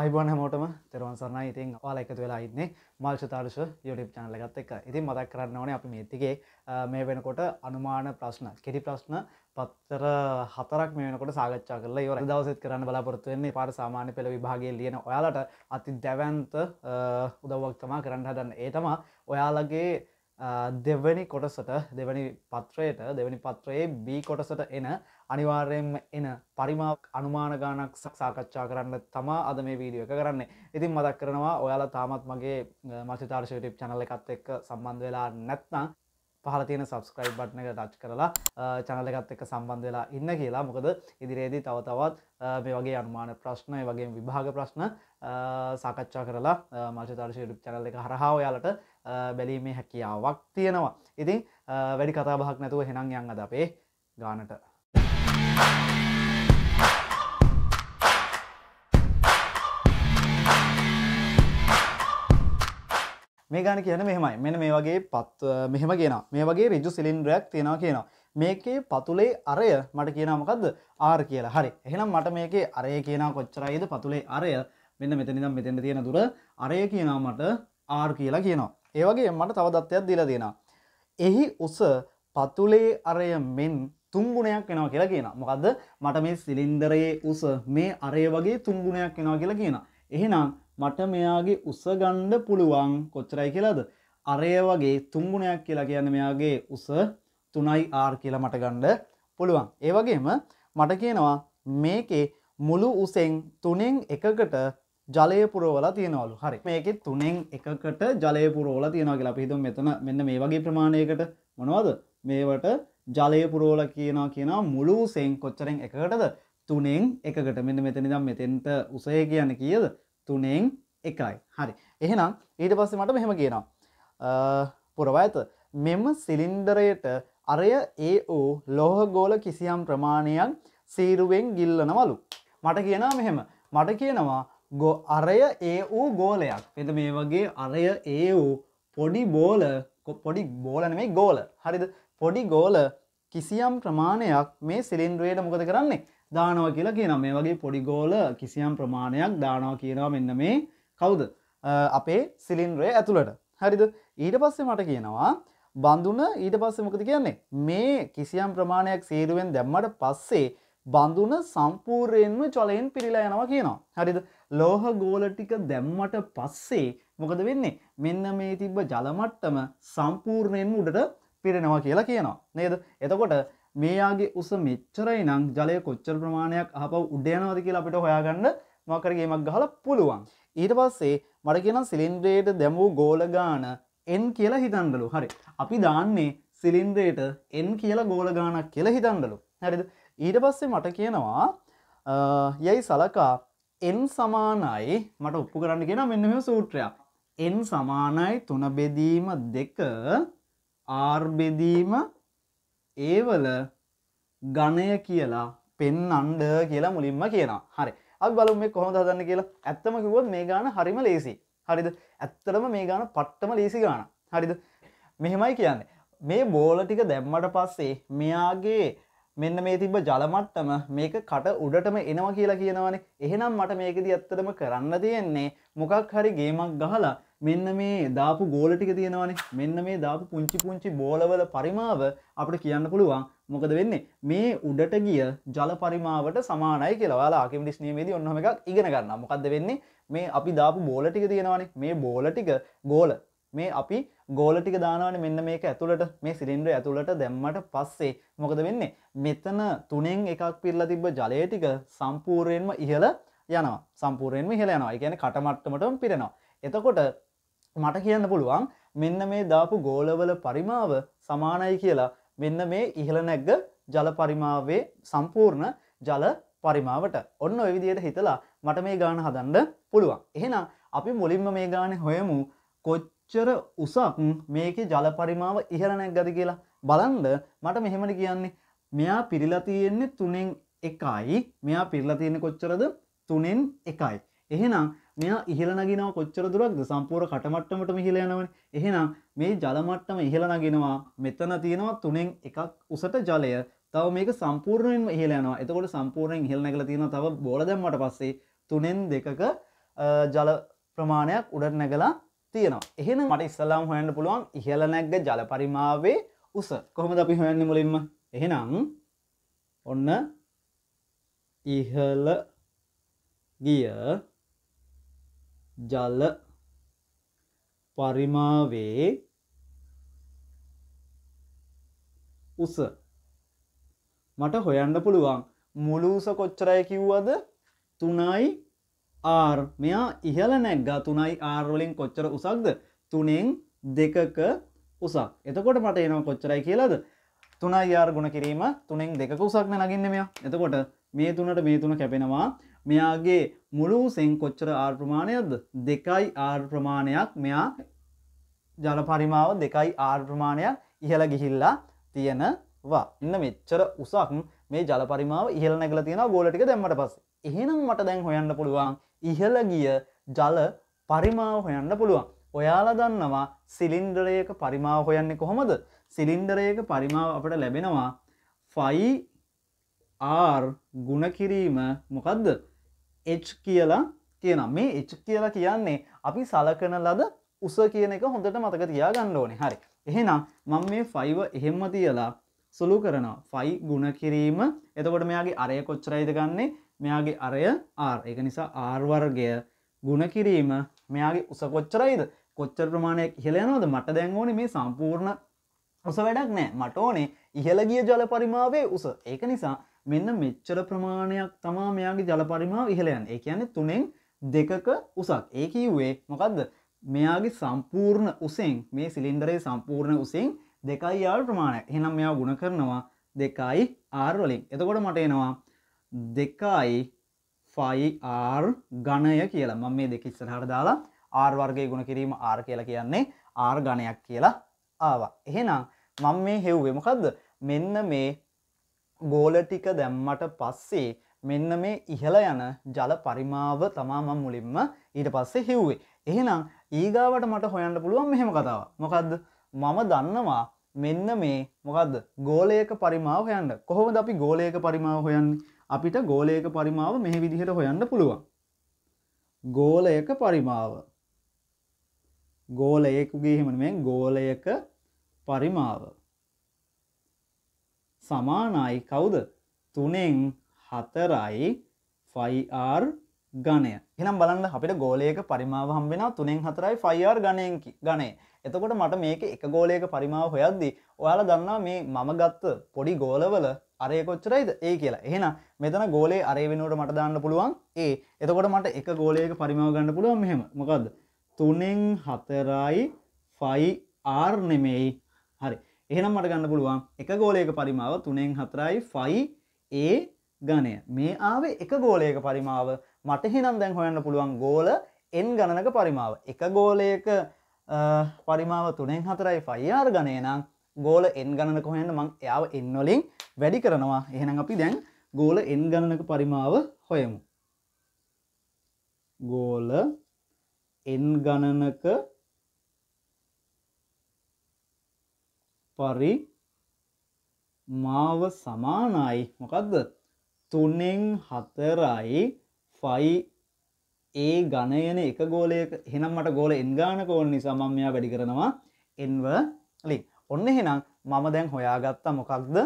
අයිබන හමෝටම තෙරවන් සරන්න ඉතින් ඔයාල එකතු වෙලා ඉන්න මල්ශතාර්ශ යුටප් චනල ගත් එක ඉතින් මදක් කරන්න ඕන අපි මේතිගේ මේ වෙනකොට අනුමාන ප්‍රශ්න කෙටි ප්‍රශ්න පත්තර හතරක් මේනකොට සාගච්චා කරලා යොර දවසත් කරන්න බලාපොරත්තුවෙන්නේ පාර සාමාන්‍ය පෙළ විභාගේ ලියන ඔයාලට අති දැවන්ත උදව්වක් තමා කරන්න හදන්න ඒතම ඔයාලගේ දෙවැනි කොටසට දෙවැනි පත්‍රයට දෙවැනි පත්‍රයේ බී කොටසට එන අනිවාර්යෙන්ම එන පරිමාවක් අනුමාන ගානක් සක්සාකච්ඡා කරන්න තමා අද මේ වීඩියෝ එක කරන්න ඉතින් මදක් කරනවා ඔයාලා තාමත් මගේ මචිතාර්ශයටප් චනල එකත් එක්ක සම්බන්ධ වෙලා නැත්නම් පහල තියෙන සබස්ක්‍රයිබ් බට්න එක ටච් කරලා චනල එකත් එක්ක සම්බන්ධ වෙලා ඉන්න කියලා මොකද ඉදිරියේදී තව තවත් මේ වගේ අනුමාන ප්‍රශ්නය වගේ විභාග ප්‍රශ්න සාකච්ඡා කරලා මචිතාර්ශයටප් චනල එක හරහා ඔයාලට බැලීමේ හැකියාවක් තියෙනවා ඉතින් වැඩි කතාබහක් නැතුව හෙනම් යන්න අපේ ගානට මේ ගාන කියන මෙහෙමයි මෙන මේ වගේ පත් මෙහෙම කියෙන මේ වගේ රජු සිලින්ඩරයක් තියෙනවා කියනවා මේකේ පතුලේ අරය මට කියනමකක්ද ආර් කියලා හරි එහෙනම් මට මේකේ අරය කියන කොච්චරයිද පතුලේ අරය මෙන්න මෙතනිදම් මෙතෙන්ට තියෙන දුර අරය කියනා මට ආර් කියලා කියනවා ඒවගේ මට තවදත්වයක් දීලා දෙෙන එහි උස පතුලේ අරය මෙන් තුන්ගුණයක් එනවා කියලා කියන මොකද මට මේ සිලින්දරයේ උස මේ අරය වගේ තුන්ගුණයක් එනවා කියලා කියන එහෙනම් මට මෙයාගේ උසගණ්ඩ පුළුවන් කොච්චරයි කියලාද අරය වගේ තුන්ගුණයක් කියලා කියන්න මෙයාගේ උස තුනයි ආර් කියලා මට ගණ්ඩ පුළුවන් ඒවගේම මට කියනවා මේකේ මුළු උසෙන් තුනෙන් එකකට ජලය පුරෝල තියනවලු හරි මේක තුනෙන් එකකට ජලය පුරෝල තියෙනවා කියලා පිහිතුම් මෙතන මෙන්න මේ වගේ ප්‍රමාණයකට මොනවද මේවට ජලය පුරෝල කියනවා කියනවා මුළු සෙන් කොච්චරෙන් එකකටද තුනෙන් එකකට මෙන්න මෙතනිදම් මෙතෙන්ට උසය කියන්න කියද තුනෙන් එකයි හරි එහෙනම් ඊට පස්සේ මට මෙහෙම කියනවා පුරව ඇත මෙම සිලින්ඩරයට අරය ඒ වූ ලෝහගෝල කිසියම් ප්‍රමාණයක් සීරුවෙන් ගිල්ලනවලු මට කියනවා මෙහෙම මට කියනවා ගො අරය ඒ වූ ගෝලයක් එත මේ වගේ අරය ඒ වූ පොඩි බෝල පොඩි බෝලන මේ ගෝල හරිද පොඩි ගෝල කිසියම් ප්‍රමාණයක් මේ සිලින්ඩ්‍රේට මොකද කරන්නේ දානවා කියලා කියන මේ වගේ පොඩි ගෝල කිසියම් ප්‍රමාණයක් දානවා කියනවා මෙන්න මේ කවුද අපේ සිලින්ඩ්‍රේ ඇතුළට හරිද ඊට පස්සේ මට කියනවා බඳුන ඊට පස්සේ මොකද කියන්නේ මේ කිසියම් ප්‍රමාණයක් සේරුවෙන් දැම්මට පස්සේ බඳුන සම්පූර්යෙන්ම චොලයෙන් පිරිලා යනවා කියනවා හරිද ලෝහ ගෝල ටික දැම්මට පස්සේ මොකද වෙන්නේ මෙන්න මේ තිබ්බ ජලමට්ටම සම්පූර්ණයෙන්ම උඩට පිරෙනවා කියලා කියනවා නේද එතකොට මේයාගේ උස මෙච්චරයි නං ජලය කොච්චර ප්‍රමාණයක් අපව උඩයනවද කියලා අපිට හොයාගන්න මකරගේමක් ගහල පුළුවන් ඊට පස්සේ මට කියෙන සිලින්ද්‍රයට දැමූ ගෝලගාන එන් කියලා හිතන්ඩලු හරි අපි දාන්නේ සිලින්ද්‍රයට එන් කියලා ගෝලගානක් කියලා හිතන්ඩලු හැරිද ඊට පස්සේ මට කියනවා යැයි සලකා එන් සමානයි මට ඔප්පු කරන්න කියෙන මෙන්නම සූත්‍රයක් එන් සමානයි තුන බෙදීම දෙක ආර්බෙදීම ඒවල ගණය කියලා පෙන් අන්ඩ කියලා මුලින්ම කියනවා හරි අපි බලු මේ කොහොම දන්න කියලා ඇත්තම කිවොත් මේ ගාන හරිම ලේසි හරිද ඇත්තරම මේ ගාන පට්ටම ලේසි ගාන හරිද මෙහෙමයි කියන්න මේ බෝල ටික දැම්මට පස්සේ මෙයාගේ මෙන්න මේ තිබ ජලමට්ටම මේක කට උඩටම එනවා කියලා කියනවනේ එහෙනම් මට මේකද ඇත්තටම කරන්න තියෙන්නේ මොකක් හරි ගේමක් ගහලා මෙන්න මේ දාපු ගෝල ටික තියෙනවානේ මෙන්න මේ දාපු පුංචි පුංචි බෝලවල පරිමාව අපිට කියන්න පුළුවන් මොකද වෙන්නේ මේ උඩට ගිය ජල පරිමාවට සමානයි කියලා ඔයාලා ආකිමිඩිස් නියමයේදී ඔන්නම එකක් ඉගෙන ගන්න. මොකද්ද වෙන්නේ මේ අපි දාපු බෝල ටික තියෙනවානේ මේ බෝල ටික ගෝල මේ අපි ගෝල ටික දානවනේ මෙන්න මේක ඇතුළට මේ සිලින්ඩරය ඇතුළට දැම්මට පස්සේ මොකද වෙන්නේ මෙතන තුනෙන් එකක් පිරලා තිබ්බ ජලය ටික සම්පූර්ණයෙන්ම ඉහළ යනවා සම්පූර්ණයෙන්ම ඉහළ යනවා. ඒ කියන්නේ කටමට්ටමටම පිරෙනවා. එතකොට මට කියන්න පුළුවන් මෙන්න මේ දාපු ගෝලවල පරිමාව සමානයි කියලා මෙන්න මේ ඉහළ නැග්ග ජල පරිමාවේ සම්පූර්ණ ජල පරිමාවට ඔන්න ඔය විදියට හිතලා මට මේ ගාන හදන්න පුළුවන්. එහෙනම් අපි මුලින්ම මේ ගාන හොයමු කොච්චර උසක් මේකේ ජල පරිමාව ඉහළ නැග්ගද කියලා. බලන්න මට මෙහෙමද කියන්නේ. මෙයා පිරලා තියෙන්නේ 3න් 1යි. මෙයා පිරලා තියෙන්නේ කොච්චරද? 3න් 1යි. එහෙනම් මෙයා ඉහළනගෙනවා කොච්චර දුරක්ද සම්පූර් කටමට්ටමට මිහිලයනවන එහෙනම් මේ ජලමට්ටම ඉහළනගෙනවා මෙතන තියෙනවා තුනෙන් එකක් උසට ජලය තව මේක සම්පූර්ණයෙන් ඉහලයනවා එතකොට සම්පූර්ණයෙන් ඉහළනගල තියෙන තව බෝල දැම්මට පස්සේ තුනෙන් දෙකක ජල ප්‍රමාණයක් උඩට නැගලා තියෙනවා එහෙන මට ඉස්සලාම් හොයන්න පුළුවන් ඉහළ නැග්ග ජල පරිමාවේ උස කොහොමද අපි හොයන්න මුලින්ම එහෙනම් ඔන්න ඉහළ ගිය ජල පරිමාවේ උස මට හොයන්න පුළුවන් මුළුස කොච්චරය කිව්වද තුනයි ආර් මෙයා ඉහල නැක්ගා තුනයි ආර්වලින් කොච්චර උසක්ද තුනෙන් දෙකක උසක් එතකොට මට එනවා කොච්චරයි කියලාද තුනයි ආර් ගුණ කිරීම තුනෙන් දෙක උසක්න නගින්න මෙයා එතකොට මේ තුනට මේ තුන කැපෙනවා මෙයාගේ මුළු සෙන් කොච්චර ආර්ප්‍රමාණයක්ද දෙකයි ආර්ප්‍රමාණයක් මෙයා ජලපරිමාව දෙකයි ආර්ප්‍රමාණයක් ඉහළ ගිහිල්ලා තියෙනවා ඉන්න මෙච්චර උසක් මේ ජලපරිමාව ඉහළ නැගල තියෙන ගෝලටික දැම්මට පස් එහෙනම් මට දැන් හොයන්න පුළුවන් ඉහළ ගිය ජල පරිමාව හොයන්න පුළුවන් ඔයාලා දන්නවා සිලින්ඩරයක පරිමාව හොයන්නේ කොහොමද සිලින්ඩරයක පරිමාව අපට ලැබෙනවා ෆයි ආර් ගුණ කිරීම මොකක්ද H කියලා කියන මේ H කියලා කියන්නේ අපි සලකන ලද උස කියන එක හොඳට මතක තියා ගන්න ඕනේ හරි එහෙනම් මම මේ 5 එහෙම්ම තියලා සුළු කරනවා 5 ගුණ කිරීම එතකොට මෙයාගේ අරය කොච්චරයිද ගන්නේ මෙයාගේ අරය R ඒක නිසා R වර්ගය ගුණ කිරීම මෙයාගේ උස කොච්චරයිද කොච්චර ප්‍රමාණයක් ඉහළ යනවද මට දැන් ඕනේ මේ සම්පූර්ණ උස වැඩක් නෑ මට ඕනේ ඉහළ ගිය ජල පරිමාවේ උස ඒක නිසා මෙන්න මෙච්චර ප්‍රමාණයක් තමා මෙයාගේ ජලපරිමාව ඉහලයන් ඒ කියන්නේ තුනෙන් දෙකක උසක් ඒ කිව්වේ මොකද්ද මෙයාගේ සම්පූර්ණ උසෙන් මේ සිලින්ඩරේ සම්පූර්ණ උසෙන් දෙකයි ආර් ප්‍රමාණය එහෙනම් මෙයා ගුණ කරනවා දෙකයි ආර් වලින් එතකොට මට එනවා දෙකයි ෆයි ආර් ගණය කියලා මම මේ දෙක ඉස්සරහට දාලා ආර් වර්ගයේ ගුණ කිරීම ආර් කියලා කියන්නේ ආර් ගණයක් කියලා ආවා එහෙනම් මම මේ හෙව්වේ මොකද්ද මෙන්න මේ ගෝල ටික දැම්මට පස්සේ මෙන්න මේ ඉහළ යන ජල පරිමාව තමා මම මුලින්ම ඊට පස්සේ හිව්වේ. එහෙනම් ඊගාවට මට හොයන්න පුළුවන් මෙහෙම කතාව. මොකද්ද? මම දන්නවා මෙන්න මේ මොකද්ද? ගෝලයක පරිමාව හොයන්න. කොහොමද අපි ගෝලයක පරිමාව හොයන්නේ? අපිට ගෝලයක පරිමාව මෙහි විදිහට හොයන්න පුළුවන්. ගෝලයක පරිමාව. ගෝලයකුගේ එහෙම නෙමෙයි ගෝලයක පරිමාව. සමානයි කවුද තුනෙන් හතරයි ෆයිR ගණය එනම් බලන්න අපිට ගෝලයක පරිමාව හම්බෙන තුනෙන් හතරයි ෆයිR ගණයකි ගණේ එතකොට මට මේක එක ගෝලයක පරිමාව හොයද්දී ඔයාල දන්නා මේ මම ගත්ත පොඩි ගෝලවල අරය කොච්චරයිද ඒ කියලා එහෙන මෙතන ගෝලේ අරය වෙනුවට මට දාන්න පුළුවන් ඒ එතකොට මට එක ගෝලයක පරිමාව ගන්න පුළුවන් මෙහෙම මොකක්ද තුනෙන් හතරයි ෆයිR නෙමෙයි හරි එහෙනම් මට ගන්න පුළුවන් එක ගෝලයක පරිමාව තුනෙන් හතරයි ෆයි ඒ ගණය මේ ආවේ එක ගෝලයක පරිමාව මට එහෙනම් දැන් හොයන්න පුළුවන් ගෝල එන් ගණනක පරිමාව එක ගෝලයක පරිමාව තුනෙන් හතරයි ෆයිආර් ගණය නම් ගෝල එන් ගණනක හොයන්න මං එයාව එන්නොලින් වැඩි කරනවා එහෙනම් අපි දැන් ගෝල එන් ගණනක පරිමාව හොයමු ගෝල එන් ගණනක පරි මාව සමානයි මොකක්ද තුනෙන් හතරයි ෆයි ඒ ගණයන එක ගෝලයක හෙනම් මට ගෝල එන්ගානක ඕන්න නිසාමම්මයා වැඩි කරනවා එන්ව ලි ඔන්න හෙනම් මම දැන් හොයාගත්තා මොකක්ද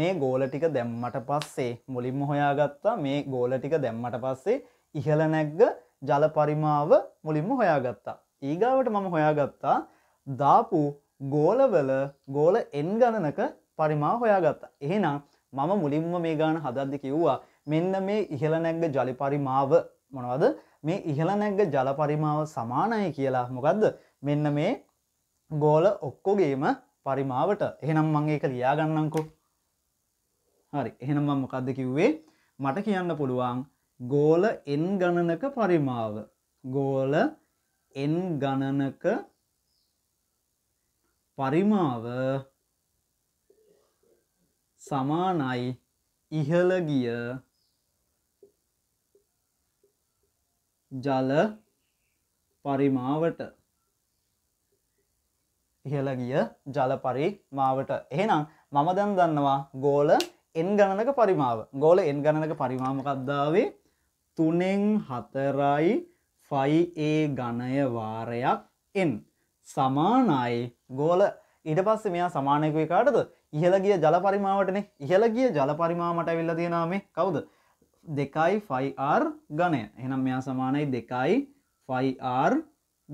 මේ ගෝල ටික දැම්මට පස්සේ මුලින්ම හොයාගත්තා මේ ගෝල ටික දැම්මට පස්සේ ඉහළ නැග්ග ජල පරිමාව මුලින්ම හොයාගත්තා ඊගාවට මම හොයාගත්තා දාපු ගෝලවල ගෝල එන් ගණනක පරිමා හොයාගත්තා. එහෙනම් මම මුලින්ම මේ ගාන හදද්දි කිව්වා මෙන්න මේ ඉහළ නැග්ග ජලි පරිමාව මොනවද මේ ඉහළ නැග්ග ජල පරිමාව සමානයි කියලා මොකද්ද මෙන්න මේ ගෝල ඔක්කොගේම පරිමාවට එහෙනම් මං ඒක ලියාගන්නම්කෝ හරි එහෙනම් මම මොකද්ද කිව්වේ මට කියන්න පුළුවන් ගෝල එන් ගණනක පරිමාව ගෝල එන් ගණනක පරිමාව සමානයි ඉහළ ගිය ජල පරිමාවට ඉහළ ගිය ජල පරිමාවට එහෙනම් මම දැන් දන්නවා ගෝල එන් ගණනක පරිමාව ගෝල එන් ගණනක පරිමාමකද්දාවේ තුනෙන් හතරයි ෆයිඒ ගණය වාරයක් එන් සමානයි ගෝල ඉට පස්ස මෙයා සමානයකුයි කාටද ඉහලගිය ජලපරිමාවටන ඉහලගිය ජලපරිමාමට විල්ල තියෙනමේ කවුද දෙකයි ෆයිR ගණය එහනම් මෙයා සමානයි දෙකයි ෆයිR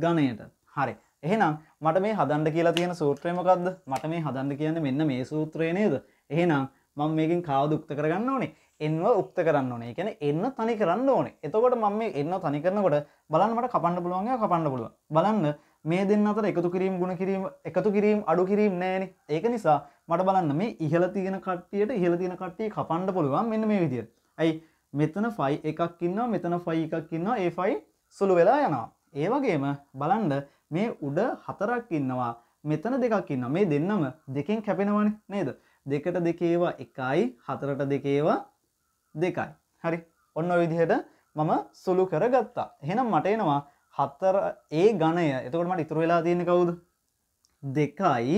ගණයට හරි එහෙනම් මට මේ හදන්ඩ කියලා තියෙන සූත්‍රයමකක්ද මට මේ හදන්ඩ කියන්න මෙන්න මේ සූත්‍රය නේද එහෙනම් මං මේකින් කාවදුක්ත කරගන්න ඕනේ එන්ව උක්ත කරන්න ඕනේ කැන එන්න තනි කරන්න ඕනේ එතකොට මම එන්න තනි කරනකොට බලන්නට කපන්න පුළුවන්ගේ කපන්න පුළුව බලන්න මේ දෙන්න අතර එකතු කිරීම් ගුණ කිරීම එකතු කිරීම් අඩු කිරීම් නෑන ඒක නිසා මට බලන්න මේ ඉහල තියෙන කට්ටියට ඉහල තියෙන කට්ටිය කපන්ඩ පුළුවන් මෙන්න මේ විදිිය ඇයි මෙතන ෆයි එකක් ඉන්න මෙතන ෆයි එකක් ඉන්න ඒ ෆයි සුළු වෙලා යනවා ඒවගේම බලන්ඩ මේ උඩ හතරක් ඉන්නවා මෙතන දෙකක් ඉන්න මේ දෙන්නම දෙකෙන් කැපෙනවන නේද දෙකට දෙකේවා එකයි හතරට දෙකේවා දෙකයි හරි ඔන්න විදිහට මම සුළු කරගත්තා එහෙනම් මටේනවා හත්තර ඒ ගණය එතකොට මට ඉතුරු වෙලා තියෙන කවුද දෙකයි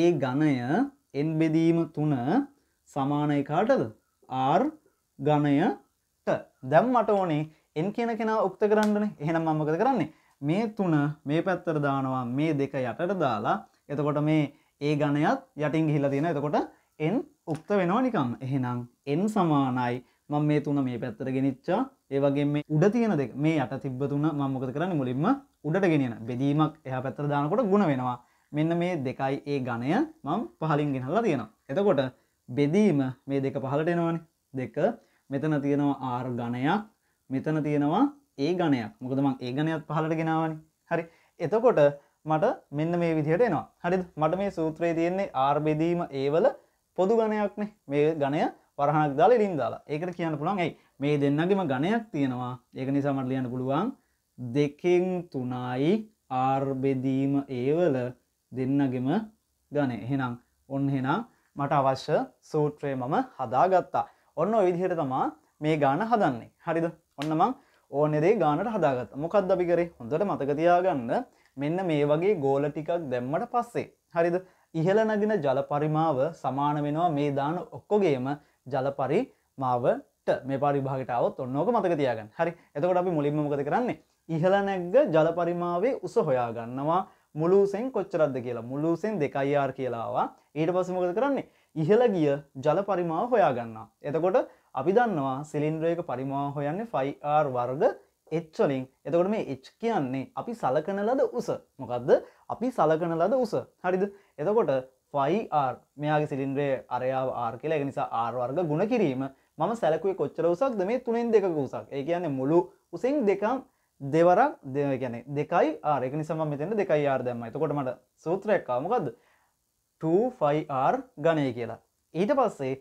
ඒ ගණය එන් බෙදීම තුන සමානයි කාටද R ගණයට දැම් මට ඕනේ එන් කියන කෙනා උක්ත කරන්නනේ එහෙනම් මම මොකද කරන්නේ මේ තුන මේ පැත්තට දානවා මේ දෙක යටට දාලා එතකොට මේ ඒ ගණයත් යටින් ගිහිල්ලා තියෙනවා එතකොට n උක්ත වෙනවා නිකන් එහෙනම් n සමානයි මං මේ තුන මේ පැත්තර ගෙනනිච්චා ඒවගේ මේ උඩ තියෙන දෙක මේ යට තිබ්බ තුන මංමොකද කරන්න මුලින්ම උඩට ගෙනෙන බෙදීමක් එහ පැත්තර දානකොට ගුණ වෙනවා මෙන්න මේ දෙකයි ඒ ගණය මං පහලින් ගෙනහල්ලා තියෙනවා. එතකොට බෙදීම මේ දෙක පහලට එනවාන දෙක මෙතන තියෙනවා ආර් ගණයක් මෙතන තියෙනවා ඒ ගණයක් මොකද මං ඒ ගණයක් පහලට ගෙනවානි හරි එතකොට මට මෙන්න මේ විදිහට එනවා හරි මට මේ සූත්‍රයේ තියෙන්නේ ආර් බෙදීම ඒවල පොදු ගණයක්නේ මේ ගණය පරහනක් දාල ලින් දාලා ඒකට කියන්න පුළුවන් ඇයි මේ දෙන්නගේම ගණයක් තියෙනවා ඒක නිසාමට ලියන්න පුළුවන් දෙකෙන් තුනයි ආර්බෙදීම ඒවල දෙන්නගෙම ගණ එහෙනම් ඔන්න හෙනම් මට අවශ්‍ය සූත්‍රය මම හදාගත්තා ඔන්න විදිහට තමා මේ ගාන හදන්නේ හරිද ඔන්නමං ඕනෙදේ ගානට හදාගත් මොකක්ද අපි කරේ හොඳට මතකතියාගන්න මෙන්න මේ වගේ ගෝල ටිකක් දැම්මට පස්සේ හරිද ඉහළ නගින ජල පරිමාව සමාන වෙනවා මේ දාන ඔක්කොගේම ජලපරි මාවට මේ පරිභාගටාවත් ඔන්නෝක මතක තියාගන්න හරි එතකොට අපි මුලින්ම මොකද කරන්නේ ඉහළ නැග්ග ජලපරිමාවේ උස හොයා ගන්නවා මුලූසෙන් කොච්චරද්ද කියලා මුලූසෙන් දෙකයිආර් කියලාවා ඊට පස්සේ මොකද කරන්නේ ඉහළ ගිය ජල පරිමාව හොයා ගන්නවා එතකොට අපි දන්නවා සිලින්ඩ්‍රයක පරිමාව හොයන්නේ 5R වර්ග h වලින් එතකොට මේ h කියන්නේ අපි සලකන ලද උස මොකද්ද අපි සලකන ලද උස හරිද එතකොට ෆයිR මෙයාගේ සිලින්ද්‍රය අරයාව ආර් කියලා නිසා ආර්වර්ග ගුණ කිරීම මම සැලකුවේ කොච්චර උසක්ද මේ තුනෙන් දෙක උසක් ඒ කියන්නේ මුළු උසෙන් දෙකම් දෙවරක් දෙව ගැන දෙකයි ආරෙක නිසම මෙතන දෙකයි ආර් දැම්ම එතකොට මට සූත්‍රයක්කාමකක්ද 2ෆයිR ගණය කියලා ඊට පස්සේ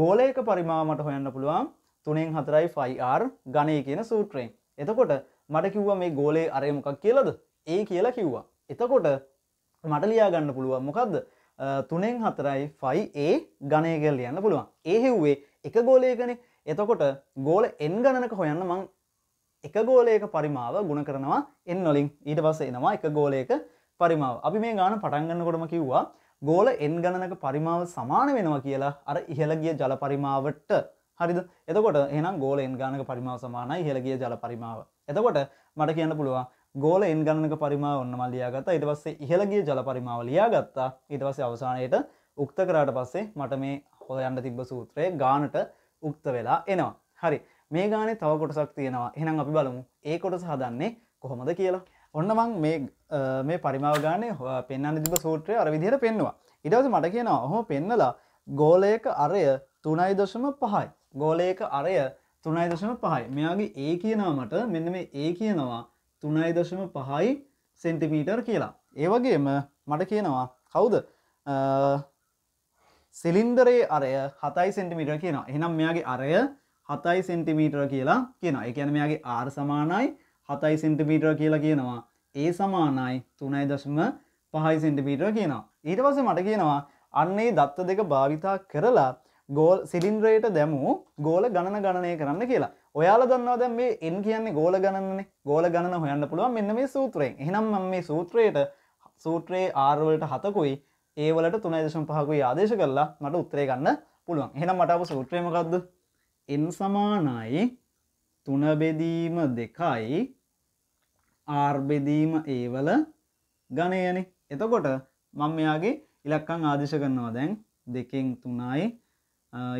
ගෝලයක පරිමාමට හොයන්න පුළුවන් තුනෙන් හතරයි ෆයිR ගණය කියන සූත්‍රයෙන් එතකොට මට කිව්ව මේ ගෝලේ අරයමකක් කියලද ඒ කියලා කිව්වා එතකොට මටලියා ගන්න පුළුවන් මොකක්ද තුනෙන් හතරයි ෆයි ඒ ගණයගල් යන්න පුළුවන් ඒ හෙව්වේ එක ගෝලයකන එතකොට ගෝල එන් ගණනක හොයන්න මං එක ගෝලයක පරිමාව ගුණ කරනවා එන් නොලින් ඊට පස්ස එනවා එක ගෝලයක පරිමාව අපි මේ ගාන පටන්ගන්නකොටම කිව්වා ගෝල එන් ගණනක පරිමාව සමාන වෙනවා කියලා අර ඉහළගිය ජල පරිමාවට හරිද එතකොට එනම් ගෝල එන් ගානක පරිමාව සමානයි ඉහළගිය ජල පරිමාව එතකොට මට කියන්න පුළුවන් ගෝල එන් ගණනක පරිමාව ඔන්න මල්ලියාගත්තා ඉට පස්සේ ඉහළගේ ජල පරිමාව ලියා ගත්තා ඉටවස අවසානයට උක්ත කරාට පස්සේ මට මේ හොද යන්න තිබ්බ සූත්‍රය ගානට උක්ත වෙලා එනවා හරි මේ ගානේ තව කොටසක් තියෙනවා එහෙනම් අපි බලමු ඒ කොටස හදන්නේ කොහොමද කියලා ඔන්න මං මේ මේ පරිමාව ගානේ පෙන්න්න තිබ සූත්‍රය අර විදිහට පෙන්නවා ඉඩවස මට කියනවා ඔහොම පෙන්නලා ගෝලයක අරය තුනයි දශම පහයි ගෝලයක අරය තුනයි දශම පහයි මෙයාගේ ඒ කියනවාමට මෙන්න මේ ඒ කියනවා තුනයි දශම පහයි සෙන්ටිමීටර් කියලා. ඒවගේම මට කියනවා කවුද සෙලින්දරේ අරය හතයි සෙන්ටිමීටර් කියනවා එනම් මෙයාගේ අරය හතයි සෙන්ටිමීටර් කියලා කියනවා එකන මෙයාගේ ආර් සමානයි හතයි සෙන්ටිමීටර් කියලා කියනවා ඒ සමානයි තුනයි දශම පහයි සෙන්ටිමීටර් කියනවා ඊට පස මට කියනවා අන්නේ දත්ත දෙක භාවිතා කරලා ගෝල් සිලින්ද්‍රයට දැමූ ගෝල ගණන ගණනය කරන්න කියලා ඔයාල දන්නවා දැන් මේ එන් කියන්නේ ගෝල ගණන්නේ ගෝල ගණන හොයන්න පුළුවන් මෙන්න මේ සූත්‍රයෙන් එහෙනම් මම මේ සූත්‍රයට සූත්‍රයේ ආර්වලට හතකුයි ඒවලට තුනයිදශම් පහකුයි ආදේශ කරලා මට උත්තරේ ගන්න පුළුවන් එහෙනම් මට අප සූත්‍රයමකක්ද එන් සමානයි තුනබෙදීම දෙකයි ආර්බෙදීම ඒවල ගණයනි එතකොට මං මෙයාගේ ඉලක්කං ආදේශ කරනවා දැන් දෙකෙන් තුනයි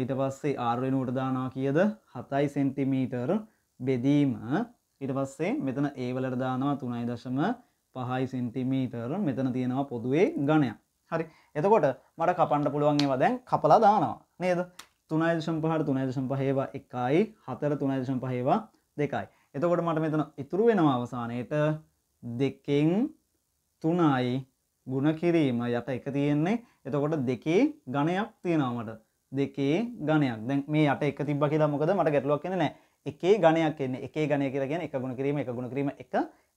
ඊට පස්සේ ආර්ුවෙනුවට දානා කියද හතයි සෙන්ටිමීටර් බෙදීම ඊට පස්සේ මෙතන ඒවලට දානවා තුනයි දශම පහයි සෙන්ටිමීටර් මෙතන තියෙනවා පොදුවේ ගණය හරි එතකොට මට කපන්ඩ පුළුවන්ඒවා දැන් කපලා දානවා නේද තුනයිදශම් පහට තුනයිදශම් පහේවා එකයි හතර තුනයිදශම් පහේවා දෙකයි එතකොට මට මෙතන ඉතුරු වෙනවා අවසානයට දෙකෙන් තුනයි ගුණ කිරීම යට එක තියෙන්නේ එතකොට දෙකේ ගණයක් තියෙනවාමට දෙකේ ගණයක් දැන් මේ යට එක තිබ්බ කියලා මොකද මට ගැටලුවක් එන්නේ නැහැ. එකේ ගණයක් එන්නේ. එකේ ගණය කියලා කියන්නේ එක ගුණ කිරීම එක ගුණ කිරීම එක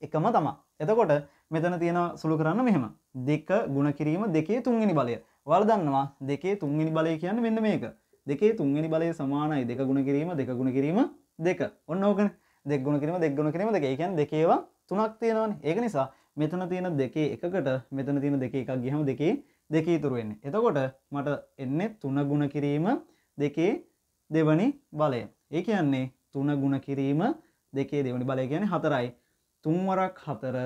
එකම තමයි. එතකොට මෙතන තියෙන සුළු කරන්න මෙහෙම. දෙක ගුණ කිරීම දෙකේ තුන්වෙනි බලය. ඔයාලා දන්නවා දෙකේ තුන්වෙනි බලය කියන්නේ මෙන්න මේක. දෙකේ තුන්වෙනි බලය සමානයි දෙක ගුණ කිරීම දෙක ගුණ කිරීම දෙක. ඔන්න ඕකනේ. දෙක ගුණ කිරීම දෙක ගුණ කිරීම දෙක. ඒ කියන්නේ දෙකේවා තුනක් තියෙනවනේ. ඒක නිසා මෙතන තියෙන දෙකේ එකකට මෙතන තියෙන දෙකේ එකක් ගියහම දෙකේ දෙකී තුරුවෙන්නේ එතකොට මට එන්නේ තුන ගුණ කිරීම දෙකේ දෙවනි බලය ඒ කියන්නේ තුන ගුණ කිරීම දෙකේ දෙවනි බලය කියන හතරයි තුන්වරක් හතර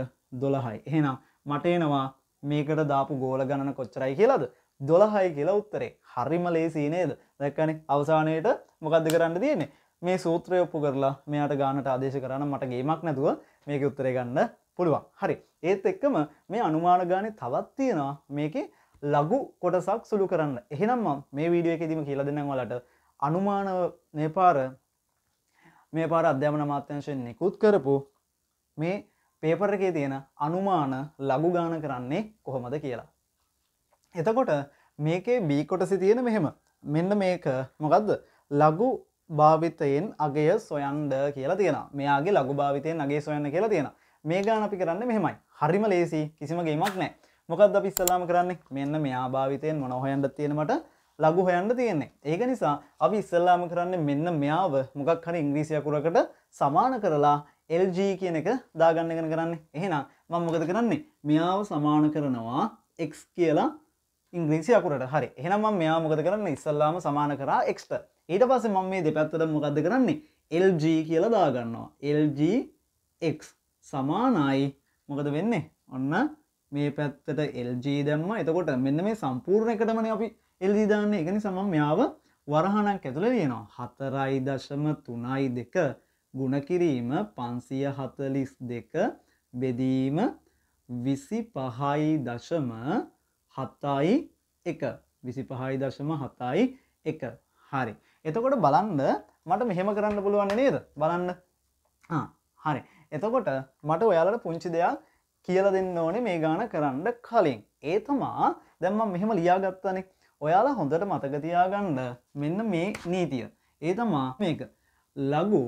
දොළහයි එහෙනම් මට එනවා මේකට දාපු ගෝල ගණන කොච්චරයි කියලාද දොළහයි කියලා උත්තරේ හරිම ලේසි නේද දැක්කන අවසානයට මොකක්ද කරන්න තියන්නේ මේ සූත්‍රය ඔප්පු කරලා මෙයාට ගානට ආදේශ කරන්න මට ගේමක් නැතුව මේක උත්තරේ ගන්න පුළුවන් හරි ඒත් එක්කම මේ අනුමාන ගානේ තවත් තියෙනවා මේකේ ලඝු කොටසක් සුළු කරන්න එහෙනම් මේ වීඩියෝ එකෙදීම කියලා දෙන්නම් ඔයාලට අනුමාන මේ පාර මේ පාර අධ්‍යාපන අමාත්‍යාංශයෙන් නිකුත් කරපු මේ පේපර් එකේ තියෙන අනුමාන ලඝු ගාන කරන්නේ කොහොමද කියලා එතකොට මේකේ බී කොටසි තියෙන මෙහෙම මෙන්න මේක මොකක්ද ලඝු භාවිතයෙන් අගය සොයන්ඩ කියලා තියෙන මෙයාගේ ලඝු භාවිතයෙන් අගේ සොයන්න කියලා තියෙන මේ ගාන අපි කරන්න මෙහෙමයි හරිම ලේසි කිසිම ගේමක් නෑ මොකද අපි ඉස්සලාම කරන්නේ මෙන්න මෙයා භාවිතයෙන් මොන හොයන්න තියෙනමට ලඝු හොයන්න තියෙන්නේ. ඒක නිසා අපි ඉස්සල්ලාම කරන්නේ මෙන්න මෙයාව මොකක් හරි ඉංග්‍රීසි අකුරකට සමාන කරලා LG කියන එක දාගන්න එකන කරන්නේ. එහෙනම් මම මොකද කරන්නේ? මෙයාව සමාන කරනවා x කියලා ඉංග්‍රීසි අකුරට. හරි. එහෙනම් මම මෙයා මොකද කරන්නේ? ඉස්සල්ලාම සමාන කරා x ට. ඊට පස්සේ මම මේ දෙපැත්තට මොකද්ද කරන්නේ? LG කියලා දාගන්නවා. LG x සමානයි මොකද වෙන්නේ? ඔන්න මේ පැත්තට එල්ජී දැම්ම එතකොට මෙන්න මේ සම්පූර්ණ එකටමන අපි එල්ජී දාන්න එකනි සමම් යාව වරහණක් ඇතුළ ලියනවා හතරයි දශම තුනයි දෙක ගුණකිරීම පන්සිය හතලිස් දෙක බෙදීම විසි පහයි දශම හතයි එක විසි පහයි දශම හතයි එක හරි එතකොට බලන්න මට මෙහෙම කරන්න පුළුවන්න නේද බලන්න හරි එතකොට මට ඔයාලට පුංචි දෙයක් කියල දෙන්න ඕනේ මේ ගාන කරන්න කලින් ඒතමා දැම්ම මෙහෙම ලියාගත්තනෙ ඔයාලා හොඳට මතකතියාගන්න මෙන්න මේ නීතිය ඒතමා මේක ලගු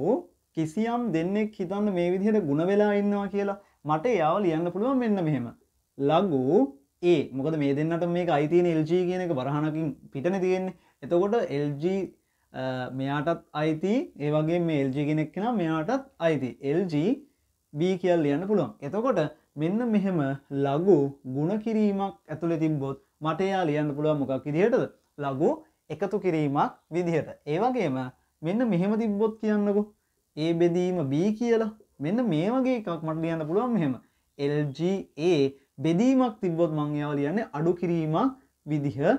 කිසියම් දෙන්නෙක් හිතන්න මේ විදිහට ගුණ වෙලා ඉන්නවා කියලා මට යාව ලියන්න පුළුවන් මෙන්න මෙහෙම ලගු ඒ මොකද මේ දෙන්නට මේ අයිතින LG කියන එක බරහණකින් පිටන තියෙන්නේ එතකොට LG මෙයාටත් අයිති ඒ වගේ මේ LG කෙනෙක් කෙන මෙයාටත් අයිති LG B කියල් ලියන්න පුළුවන් එතකොට මෙන්න මෙහෙම ලඝු ගුණ කිරීමක් ඇතුළෙ තිබ්බොත් මට එයා ලියන්න පුළුවන් මොකක් විදිහටද? ලඝු එකතු කිරීමක් විදිහට. ඒ වගේම මෙන්න මෙහෙම තිබ්බොත් කියන්නකෝ. A බෙදීම B කියලා. මෙන්න මේ වගේ එකක් මට ලියන්න පුළුවන් මෙහෙම. LGA බෙදීමක් තිබ්බොත් මං එයාව ලියන්නේ අඩු කිරීමක් විදිහට.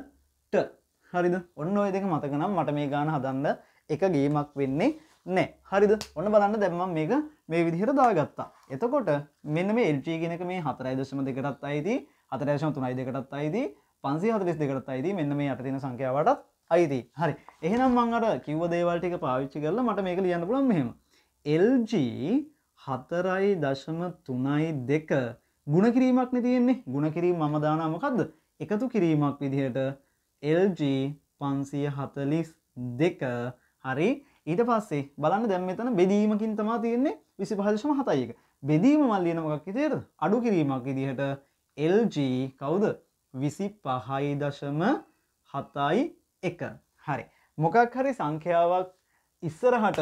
හරිද? ඔන්න ඔය දෙක මතක නම් මට මේ ගාන හදන්න එක ගේමක් වෙන්නේ නැහැ. හරිද? ඔන්න බලන්න දැන් මම මේක මේ විදිහට දාගත්තා. එතකොට මෙන්න මේ එල්ජී කෙනක මේ හතරයි දශම දෙකටත් අයිති හතරදශම තුනයි දෙකටත් අයිති පන්සි හතලිස් දෙකටත් අයිති මෙන්න මේ යටතින සංඛ්‍යාවටත් අයිති හරි එහෙනම් මං අර කිව්ව දේවල්ටික පාවිච්චි කරලා මට මේක ලියන්න පුළුවන් මෙහෙම LG හතරයි දශම තුනයි දෙක ගුණ කිරීමක් තියෙන්නේ ගුණ කිරීම මම දානාමකක්ද එකතු කිරීමක් විදිහට LG පන්සිය හතලිස් දෙක හරි ඊට පස්සේ බලන්න දැම් මෙතන බෙදීමකින් තමා තියෙන්නේ විසි පහදශම හතයික බෙදීම මල්ලියන මොකක් තේර අඩු කිරීමක් ඉදිහට LG කවුද විසි පහයි දශම හතයි එක හරි මොකක් හරි සංඛ්‍යාවක් ඉස්සරහට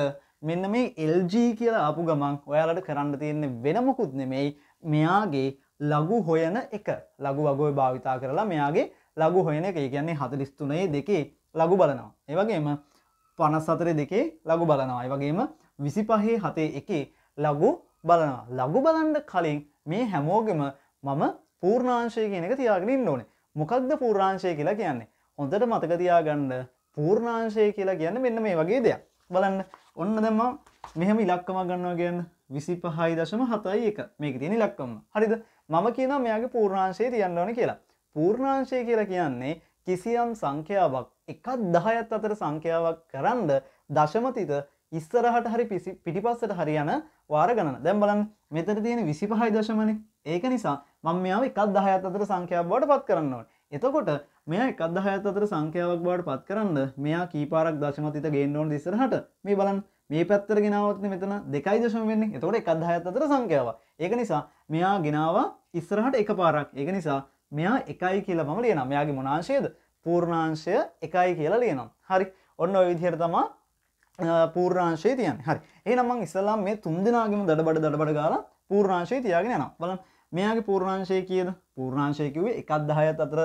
මෙන්න මේ LG කියලා ආපු ගමන් ඔයාලට කරන්න තියෙන්නේ වෙනමකුත් නෙමෙයි මෙයාගේ ලඝු හොයන එක ලඝු වගෝ භාවිතා කරලා මෙයාගේ ලඝු හොයන එක ඒ කියන්නේ 43 දෙකේ ලඝු බලනවා. ඒ වගේම 54 දෙකේ ලඝු බලනවා. ඒ වගේම 25 7 එකේ ලඝු බලනවා ලගු බලන්ඩ කලින් මේ හැමෝගෙම මම පූර්ණංශය කියනක තියාගෙන ඉන්න ඕනේ මොකක්ද පූර්ණංශය කියලා කියන්නේ හොඳට මතක තියාගන්න පූර්ණංශය කියලා කියන්න මෙන්න මේ වගේ දෙයක් බලන්න ඔන්න දෙම මෙහම ඉලක්කම ගන්නවා කියන්න විසි පහයි දශම හතයි එක මේක තියෙන ඉලක්කම හරිද මම කියන මෙයාගේ පූර්ණංශය තියන්න ඕන කියලා පූර්ණංශය කියලා කියන්නේ කිසියම් සංඛ්‍යාවක් එකත් දහයත් අතර සංඛ්‍යාවක් කරන්ද දශමතිත ඉස්සරහට හරි පිසි පිටිපස්සට හරි යන වාර ගණන දැම් බලන් මෙතර තියෙන විසි පහයි දශමන ඒක නිසා මං මෙයාව එකක් දහයත් අතර සංඛ්‍යාව බවට පත් කරන්නවට එතකොට මෙයා එකක් දහයත් අතර සංඛ්‍යාවක් බවට පත් කරන්න මෙයා කීපාරක් දශමතිත ගේන්න ඕන ඉස්සරහට මේ බලන් මේ පැත්තර ගෙනාවත්න මෙතන දෙකයි දශම වෙන්නේ එතකොට එකක් දහයත් අතර සංඛ්‍යාව ඒක නිසා මෙයා ගෙනවා ඉස්සරහට එක පාරක් ඒක නිසා මෙයා එකයි කියලා මම ලියනම් මෙයාගේ මොනාංශයද පූර්ණාංශය එකයි කියලා ලියනම් හරි ඔන්න ඔය විදිහට තමා පූර්ණංශය තියන් හරි ඒ නම්මං ඉස්සලාම් මේ තුන් දෙනාගම දඩබඩ දඩබඩ ගාලා පූර්ණංශය තියාගෙන යනම් බල මෙයාගේ පූර්ණංශය කියද පූර්ණංශය කිවේ එකත් දහයත් අතර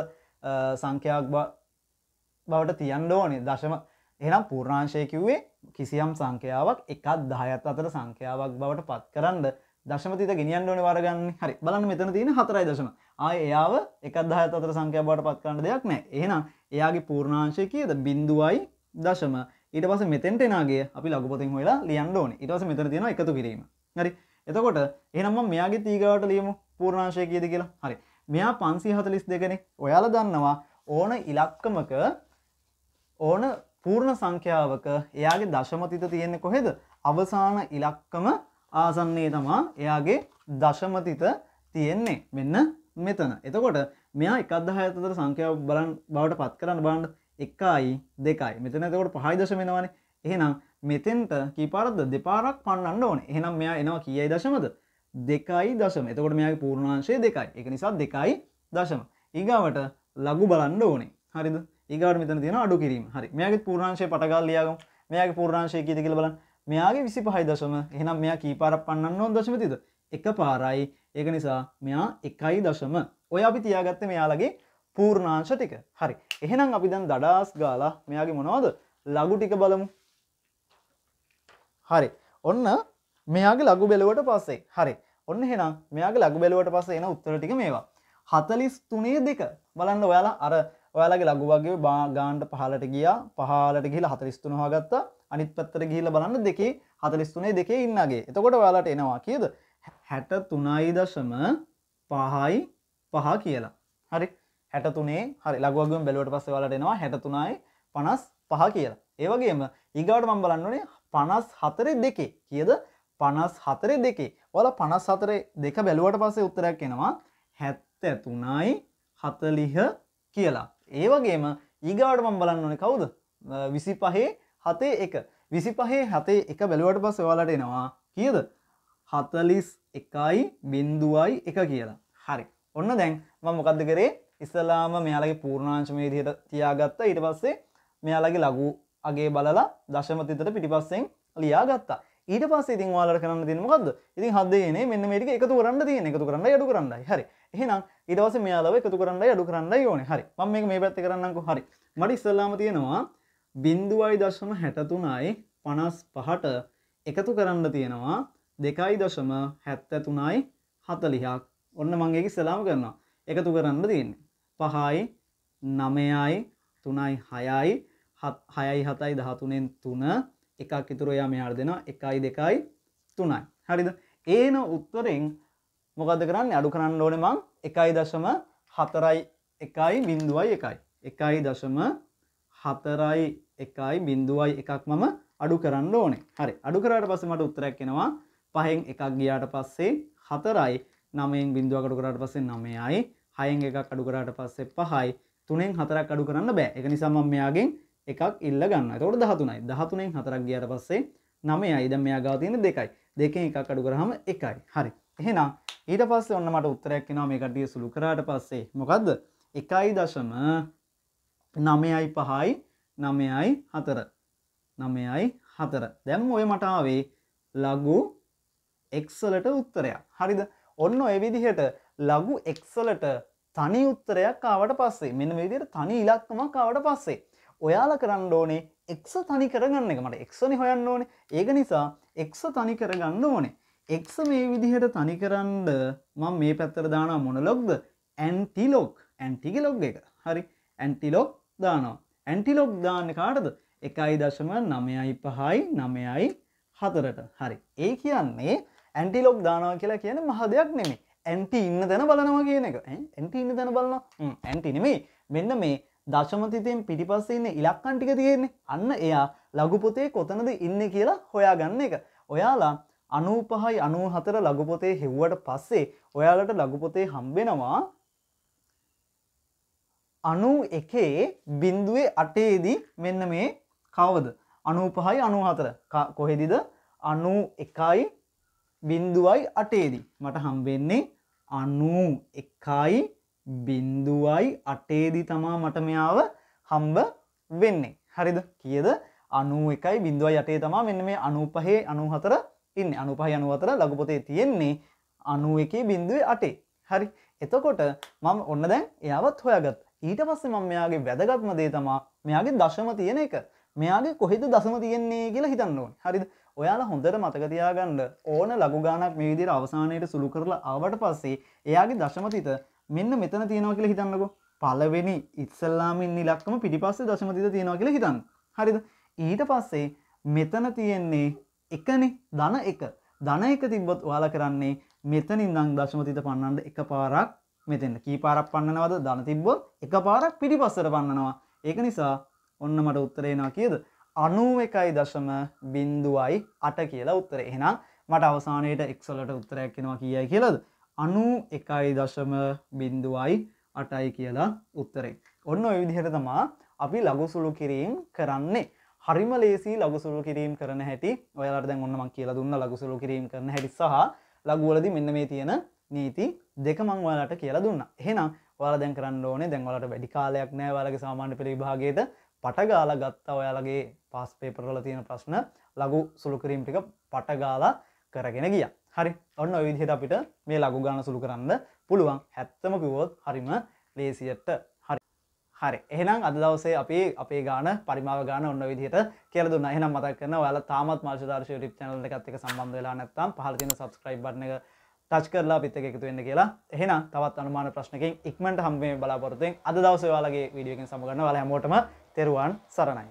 සංඛ්‍යයක් බවට තියන්න ඕනේ දශම එනම් පූර්ණංශය කිව්වේ කිසියම් සංඛ්‍යාවක් එකත් දහයත් අතර සංඛ්‍යාවක් බවට පත් කරන්න දශමතිත ගෙනියන් ඕන වරගන්න හරි බලන්න මෙතන තියෙන හතරයි දශම ආය එයාව එකත් දහයත් අතර සංඛ්‍යාවට පත් කරන්න දෙයක් නෑ එහෙනම් එයාගේ පූර්ණංශය කියද බිඳුවයි දශම ඊට පස මෙතෙන්ට එනගේ අපි ලගුපතින් වෙලා ලියන් ඕන ඉටස මෙතර තියෙන එකතු කිරීම හරි එතකොට එනම් මෙයාගේ තීගවට ලියමු පූර්ණංශය කියද කියලා හරි මෙයා පන්සී හතලිස් දෙකෙනෙ ඔයාල දන්නවා ඕන ඉලක්කමක ඕන පූර්ණ සංඛ්‍යාවක එයාගේ දශමතිත තියෙන්නේ කොහෙද අවසාන ඉලක්කම ආසන්නේ තමා එයාගේ දශමතිත තියෙන්නේ මෙන්න මෙතන එතකොට මෙයා එකදදාහඇතතර සංඛ්‍යාව බලන් බවට පත් කරන්න බාන්ඩ එකයි දෙකයි මෙතන තකොට පහයි දශම වෙනවාන එහෙනම් මෙතෙන්ට කීපාරද දෙපාරක් පන්නන්න ඕන එහෙනම් මෙයා එනවා කියයි දශමද දෙකයි දශම එතකොට මෙයාගේ පූර්ණංශය දෙකයි එක නිසා දෙකයි දශම ඊගාවට ලගු බලන්න ඕනේ හරිද ඒගවට මෙතන තියෙන අඩු කිරීම හරි මෙයාගේ පූර්ණංශය පටගල් ලියාගමු මෙයාගේ පූර්ණංශය කීයද කියලා බලන්න මෙයාගේ 25 දශම එහෙනම් මෙයා කීපාරක් පන්නන්න ඕන දශම තියද එක පාරයි ඒක නිසා මෙයා 1.0 ඔය අපි තියාගත්තේ මෙයාලගේ පූර්ණාංශ ටික හරි එහෙනම් අපි දැන් දඩාස් ගාලා මෙයාගේ මොනවද ලගු ටික බලමු හරි ඔන්න මෙයාගේ ලගු බැලුවට පස්සේ හරි ඔන්න එහෙනම් මෙයාගේ ලගු බැලුවට පස්සේ එන උත්තර ටික මේවා හතලිස් තුනේ දෙක බලන්න ඔයාලා අර ඔයාලගේ ලගු වගේ බා ගාන්ට පහලට ගියා පහලට ගිහිලා 43 හොයාගත්තා අනිත් පැත්තට ගිහිලා බලන්න දෙකේ 43 දෙකේ ඉන්නගේ එතකොට ඔයාලට එනවා කීයද 63.5යි 5 කියලා හරි හැටතුනේ හරි ලගුවගෙන් බැලුවට පස්සේ වලට එනවා හැටතුනයි පනස් පහ කියලා. ඒවගේම ඉගවට මම් බලන්නනේ පනස් හතරේ දෙකේ කියද පනස් හතරේ දෙකේ වල පනස් හතරේ දෙක බැලුවට පස්සේ උත්තරයක් එනවා හැත්ත ඇතුනයි හතලිහ කියලා. ඒවගේම ඊගාවට මම් බලන්න ඕනේ කවුද විසි පහේ හතේ එක විසි පහේ හතේ එක බැලුවට පස්සේ ඔයාලට එනවා කියද හතලිස් එකයි බින්දුවයි එක කියලා. හරි ඔන්න දැන් මම මොකක්ද කරේ ඉස්සලාම මෙයාලගේ පූර්ණාංශමය දිහයට තියාගත්ත ඉට පස්සේ මෙයාලගේ ලගු අගේ බලලා දශමතිතට පිටිපස්සෙන් ලියා ගත්තා ඊට පස්සේ ඉතින් වාලට කරන්න තියෙන මොකද්ද ඉතින් හද එනේ මෙන්න මේ ටික එකතු කරන්න තියෙන එකතු කරන්න අඩු කරන්නයි හරි එහෙනම් ඊට පස්සේ මෙයාලව එකතු කරන්නයි අඩු කරන්නයි ඕනේ හරි මම මේක මේ පැත්තේ කරන්නම්කෝ හරි මට ඉස්සලාම තියෙනවා 0.63යි 55ට එකතු කරන්න තියෙනවා 2.73යි 40ක් ඔන්න මම ඒක ඉස්සලාම කරනවා එකතු කරන්න තියෙන්නේ පහයි නමයයි තුනයි හයයි හයයි හතයි දහතුනෙන් තුන එකක් ඉතුරයා මෙයාර දෙෙනවා එකයි දෙකයි තුනයි හරිද ඒන උත්තරෙන් මොකද කරන්න අඩු කරන්න ඕන මං එකයි දශම හතරයි එකයි බින්දුවයි එකයි එකයි දශම හතරයි එකයි බින්දුවයි එකක් මම අඩු කරන්න ඕනේ හරි අඩු කරට පස මට උත්තරැක්කෙනවා පහෙන් එකක් ගියාට පස්සේ හතරයි නමයෙන් බින්දුවකට කරට පස්සේ නමයයි හයෙන් එකක් අඩු කරාට පස්සේ පහයි තුනෙන් හතරක් අඩු කරන්න බෑ එක නිසාම මෙයාගෙන් එකක් ඉල්ල ගන්න තොට දහතුනයි දහතුනෙන් හතරක් ගියට පස්සේ නමය අයිද මෙයා ගාතියන දෙකයි දෙකෙන් එකක් අඩු කරහම එකයි හරි එහෙනම් ඊට පස්සේ ඔන්න මට උත්තරයක් එනවා මේ කඩිය සුළු කරාට පස්සේ මොකද්ද එකයි දශම නමයයි පහයි නමයයි හතර නමයයි හතර දැම් ඔය මටාවේ ලගු එක්සලට උත්තරයක් හරිද ඔන්න ඔය විදිහට ලඝු එක්සලට තනි උත්තරයක් ආවට පස්සේ මෙන්න මේ විදිහට තනි ඉලක්කමක් ආවට පස්සේ ඔයාලා කරන්න ඕනේ එක්ස තනි කරගන්න එක මට එක්සනේ හොයන්න ඕනේ ඒක නිසා එක්ස තනි කරගන්න ඕනේ එක්ස මේ විදිහට තනි කරන්න මම මේ පැත්තර දානා මොනලොක්ද ඇන්ටිලොක් ඇන්ටිගලොක් එක හරි ඇන්ටිලොක් දානවා ඇන්ටිලොක් දාන්න කාටද එකයි දශම නමයයි පහයි නමයයි හතරට හරි ඒ කියන්නේ ඇන්ටිලොක් දානවා කියලා කියන මහ දෙයක් නෙමේ ඇන්ටි ඉන්න දැන බලනවා කියන එක ඇන්ටි ඉන්න දැන බලන්න ඇන්ටිනෙමේ මෙන්න මේ දශමතිතයෙන් පිටිපස්සෙන්න ඉලක්කන්ටික තියෙන්නේ අන්න එයා ලගුපොතේ කොතනද ඉන්න කියලා හොයා ගන්න එක. ඔයාලා අනූපහයි අනූ හතර ලගුපොතේ හෙව්වට පස්සේ ඔයාලට ලගුපොතේ හම්බෙනවා අනු එකේ බින්දුවේ අටේදී මෙන්න මේ කවද අනූපහයි අනු හතර කොහෙදිද අනු එකයි බින්දුවයි අටේදී මට හම්බෙන්නේ අනු එකයි බින්දුවයි අටේදී තමා මට මෙයාව හම්බ වෙන්නේ හරිද කියද අනුව එකයි බින්දුවයි යටේ තමා මෙන්න මේ අනුපහේ අනුහතර ඉන්න අනුපහහි අනුවතර ලගපොතේ තියෙන්නේ අනුව එකේ බින්දුවේ අටේ හරි එතකොට මම ඔන්න දැන් එයාවත් හොයාගත් ඊට පස්සේ මම මෙයාගේ වැදගත්ම දේ තමා මෙයාගේ දශම තියෙන එක මෙයාගේ කොහෙද දසම තියෙන්නේ කියලා හිතන්න ඕනේ හරිද ඔයාලා හොඳට මතකතියාගන්න ඕන ලගු ගානක් මේ විදිර අවසානයට සුළු කරලා අවට පස්සේ එයාගේ දශමතිත මෙන්න මෙතන තියෙනවා කියලා හිතන්නකො පලවෙනි ඉත්සල්ලාමින් නිලක්කම පිටිපස්සේ දශමතිත තියෙනවා කියලා හිතන්න හරිද ඊට පස්සේ මෙතන තියෙන්නේ එකනේ ධන එක ධන එක තිබ්බොත් ඔයාලා කරන්නේ මෙතනින් නම් දශමතිත පන්නන්න එක පාරක් මෙතෙන්න කී පාරක් පන්නනවද ධන තිබ්බොත් එක පාරක් පිටිපස්සට පන්නනවා ඒක නිසා ඔන්න මට උත්තරේනවා කියද අනුව එකයි දශම බින්දුවයි අට කියලා උත්තර එහෙනම් මට අවසානයට එක්සලට උත්තරයක් කෙනවා කියයි කියලද අනු එකයි දශම බින්දුවයි අටයි කියලා උත්තරේ ඔන්න ඔය විදිහට තමා අපි ලගුසුළු කිරීම් කරන්නේ හරිම ලේසි ලගුසුළු කිරීම් කරන හැටි ඔයාලට දැන් ඔන්නම කියලා දුන්න ලගුසුළු කිරීම් කරන හැටි සහ ලගුවලදි මෙන්න මේ තියෙන නීති දෙක මං ඔයාලට කියලා දුන්න එහෙනම් ඔයාලා දැන් කරන්න ඕනේ දැන් ඔයාලට වැඩි කාලයක් නෑ ඔයාලගේ සාමාන්‍ය පෙළ විභාගයේද පටගාලා ගත්තා ඔයාලගේ පාස් පේපරල තියෙන ප්‍රශ්න ලගු සුළුකිරීම් ටික පටගාලා කරගෙන ගිය හරි ඔන්න විදිහට අපිට මේ ලගු ගාන සුළු කරන්න පුළුවන් හැත්තම කිවෝත් හරිම ලේසියට හරි හරි එහෙනම් අද දවසේ අපි අපේ ගාන පරිමාව ගාන ඔන්න විදිහට කියල දුන්න එහෙනම් මතක් කරන ඔයාලා තාමත් මාර්ශදර්ශය ටිප් channel එකත් එක්ක සම්බන්ධ වෙලා නැත්නම් පහළ තියෙන subscribe button එක ටච් කරලා අපිත් එක්ක එකතු වෙන්න කියලා එහෙනම් තවත් අනුමාන ප්‍රශ්නකින් ඉක්මනට හම්බ වෙන්න බලාපොරොත්තු වෙන් අද දවසේ ඔයාලගේ වීඩියෝ එකෙන් සමගන්න ඔයාලා හැමෝටම තෙරුවන් සරණයි